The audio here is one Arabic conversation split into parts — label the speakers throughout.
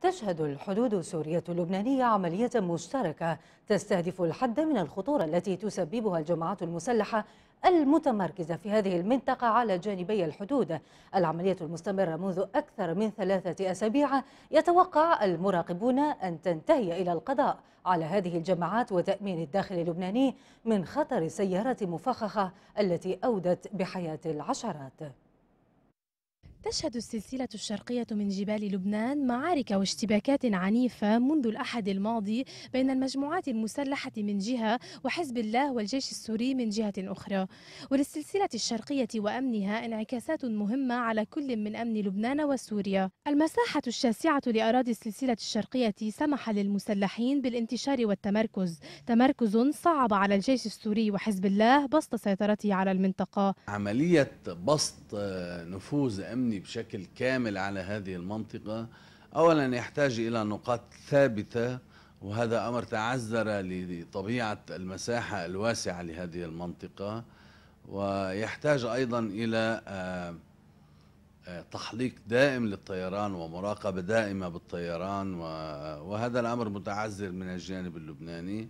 Speaker 1: تشهد الحدود السورية اللبنانية عملية مشتركة تستهدف الحد من الخطورة التي تسببها الجماعات المسلحة المتمركزة في هذه المنطقة على جانبي الحدود العملية المستمرة منذ أكثر من ثلاثة أسابيع يتوقع المراقبون أن تنتهي إلى القضاء على هذه الجماعات وتأمين الداخل اللبناني من خطر السيارات المفخخة التي أودت بحياة العشرات
Speaker 2: تشهد السلسلة الشرقية من جبال لبنان معارك واشتباكات عنيفة منذ الأحد الماضي بين المجموعات المسلحة من جهة وحزب الله والجيش السوري من جهة أخرى وللسلسلة الشرقية وأمنها انعكاسات مهمة على كل من أمن لبنان وسوريا المساحة الشاسعة لأراضي السلسلة الشرقية سمح للمسلحين بالانتشار والتمركز تمركز صعب على الجيش السوري وحزب الله بسط سيطرته على المنطقة
Speaker 3: عملية بسط نفوذ أمن مبني بشكل كامل على هذه المنطقة أولا يحتاج إلى نقاط ثابتة وهذا أمر تعذر لطبيعة المساحة الواسعة لهذه المنطقة ويحتاج أيضا إلى آه، آه، تحليق دائم للطيران ومراقبة دائمة بالطيران وهذا الأمر متعذر من الجانب اللبناني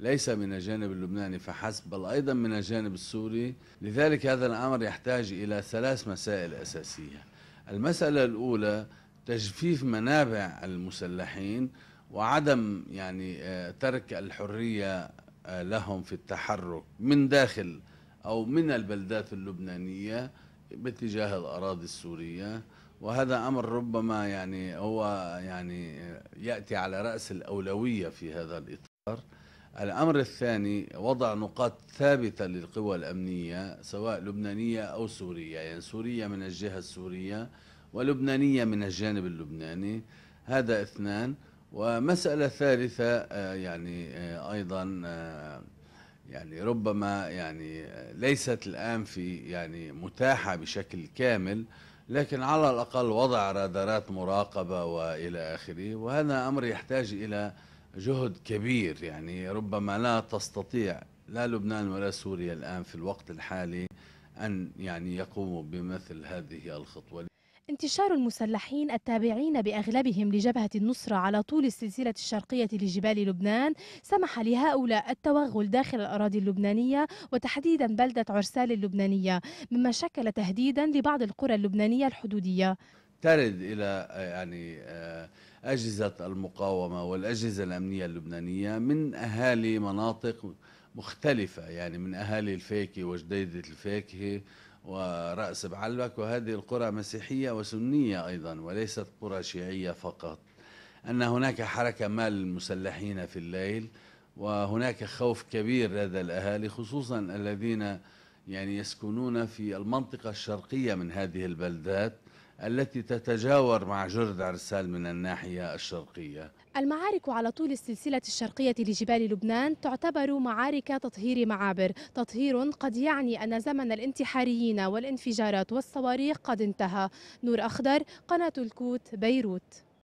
Speaker 3: ليس من الجانب اللبناني فحسب بل أيضا من الجانب السوري لذلك هذا الأمر يحتاج إلى ثلاث مسائل أساسية المسألة الأولى تجفيف منابع المسلحين وعدم يعني آه، ترك الحرية آه، لهم في التحرك من داخل أو من البلدات اللبنانية باتجاه الأراضي السورية وهذا أمر ربما يعني هو يعني آه، يأتي على رأس الأولوية في هذا الإطار الأمر الثاني وضع نقاط ثابتة للقوى الأمنية سواء لبنانية أو سورية يعني سورية من الجهة السورية ولبنانية من الجانب اللبناني هذا اثنان ومسألة ثالثة آه، يعني آه، أيضا آه، يعني ربما يعني ليست الآن في يعني متاحة بشكل كامل لكن على الأقل وضع رادارات مراقبة وإلى آخره وهذا أمر يحتاج إلى جهد كبير يعني ربما لا تستطيع لا لبنان ولا سوريا الآن في الوقت الحالي أن يعني يقوموا بمثل هذه الخطوة
Speaker 2: انتشار المسلحين التابعين بأغلبهم لجبهة النصرة على طول السلسلة الشرقية لجبال لبنان سمح لهؤلاء التوغل داخل الأراضي اللبنانية وتحديدا بلدة عرسال اللبنانية مما شكل تهديدا لبعض القرى اللبنانية الحدودية
Speaker 3: ترد إلى يعني أجهزة المقاومة والأجهزة الأمنية اللبنانية من أهالي مناطق مختلفة يعني من أهالي الفاكهة وجديدة الفاكهة ورأس بعلبك وهذه القرى مسيحية وسنية أيضا وليست قرى شيعية فقط أن هناك حركة مال المسلحين في الليل وهناك خوف كبير لدى الأهالي خصوصا الذين يعني يسكنون في المنطقة الشرقية من هذه البلدات التي تتجاور مع جرد عرسال من الناحية الشرقية
Speaker 2: المعارك على طول السلسلة الشرقية لجبال لبنان تعتبر معارك تطهير معابر تطهير قد يعني أن زمن الانتحاريين والانفجارات والصواريخ قد انتهى نور أخضر قناة الكوت بيروت